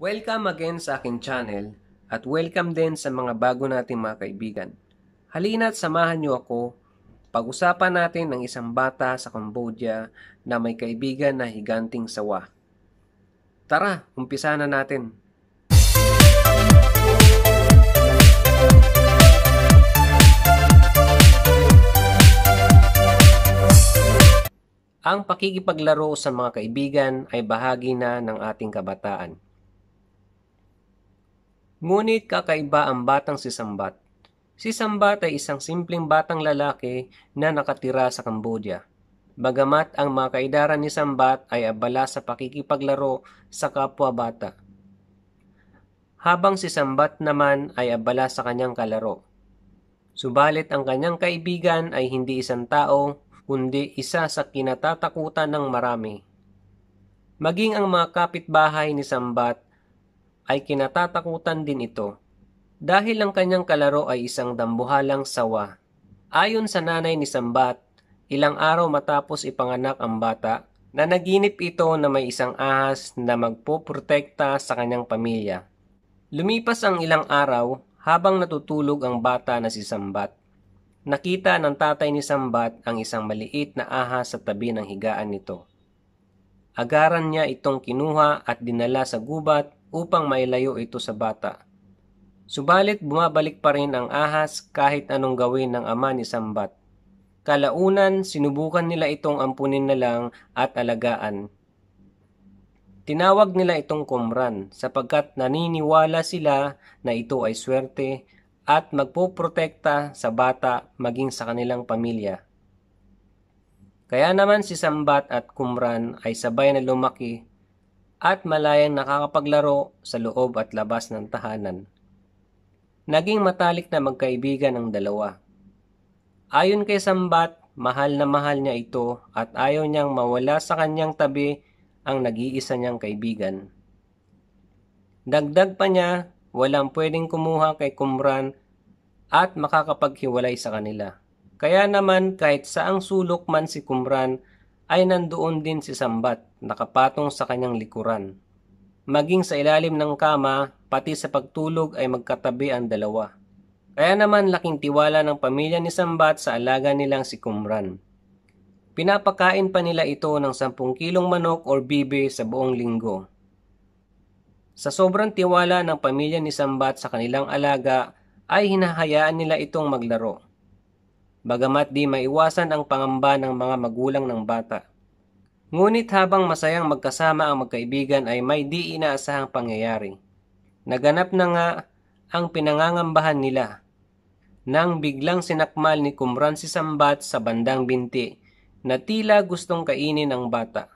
Welcome again sa aking channel at welcome din sa mga bago nating mga kaibigan. Halina't samahan niyo ako, pag-usapan natin ng isang bata sa Cambodia na may kaibigan na higanting sawa. Tara, umpisa na natin. Ang pakikipaglaro sa mga kaibigan ay bahagi na ng ating kabataan. Ngunit kakaiba ang batang si Sambat. Si Sambat ay isang simpleng batang lalaki na nakatira sa Cambodia. Bagamat ang mga kaidaran ni Sambat ay abala sa pakikipaglaro sa kapwa bata. Habang si Sambat naman ay abala sa kanyang kalaro. Subalit ang kanyang kaibigan ay hindi isang tao, kundi isa sa kinatatakutan ng marami. Maging ang mga kapitbahay ni Sambat ay kinatatakutan din ito dahil ang kanyang kalaro ay isang dambuhalang sawa. Ayon sa nanay ni Sambat, ilang araw matapos ipanganak ang bata, na naginip ito na may isang ahas na magpoprotekta sa kanyang pamilya. Lumipas ang ilang araw habang natutulog ang bata na si Sambat. Nakita ng tatay ni Sambat ang isang maliit na ahas sa tabi ng higaan nito. Agaran niya itong kinuha at dinala sa gubat upang mailayo ito sa bata. Subalit bumabalik pa rin ang ahas kahit anong gawin ng ama ni Sambat. Kalaunan, sinubukan nila itong ampunin na lang at alagaan. Tinawag nila itong Kumran sapagkat naniniwala sila na ito ay swerte at magpoprotekta sa bata maging sa kanilang pamilya. Kaya naman si Sambat at Kumran ay sabay na lumaki at malayang nakakapaglaro sa loob at labas ng tahanan. Naging matalik na magkaibigan ang dalawa. Ayon kay Sambat, mahal na mahal niya ito at ayaw niyang mawala sa kanyang tabi ang nag-iisa niyang kaibigan. Dagdag pa niya, walang pwedeng kumuha kay Kumran at makakapaghiwalay sa kanila. Kaya naman kahit saang sulok man si Kumran ay nandoon din si Sambat, nakapatong sa kanyang likuran. Maging sa ilalim ng kama, pati sa pagtulog ay magkatabi ang dalawa. Kaya naman laking tiwala ng pamilya ni Sambat sa alaga nilang si Kumran. Pinapakain pa nila ito ng 10 kilong manok or bibe sa buong linggo. Sa sobrang tiwala ng pamilya ni Sambat sa kanilang alaga, ay hinahayaan nila itong maglaro bagamat di maiwasan ang pangamba ng mga magulang ng bata. Ngunit habang masayang magkasama ang magkaibigan ay may di inaasahang pangyayari. Naganap na nga ang pinangangambahan nila nang biglang sinakmal ni Kumran si Sambat sa bandang binti na tila gustong kainin ang bata.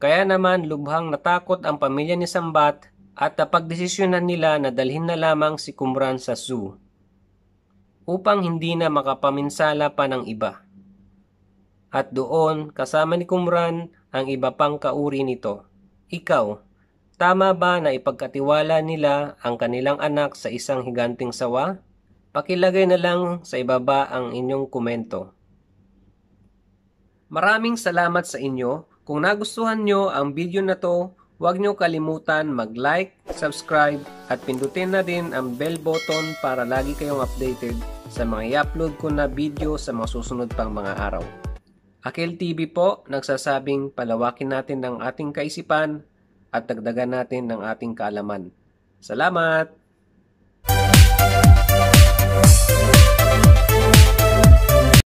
Kaya naman lubhang natakot ang pamilya ni Sambat at napagdesisyonan nila na dalhin na lamang si Kumran sa zoo upang hindi na makapaminsala pa ng iba. At doon kasama ni Kumran ang iba pang kauri nito. Ikaw, tama ba na ipagkatiwala nila ang kanilang anak sa isang higanting sawa? Pakilagay na lang sa ibaba ang inyong komento. Maraming salamat sa inyo. Kung nagustuhan nyo ang video na to, huwag nyo kalimutan mag-like, subscribe at pindutin na din ang bell button para lagi kayong updated sa mga i-upload ko na video sa mga susunod pang mga araw. Akil TV po nagsasabing palawakin natin ang ating kaisipan at dagdagan natin ng ating kaalaman. Salamat!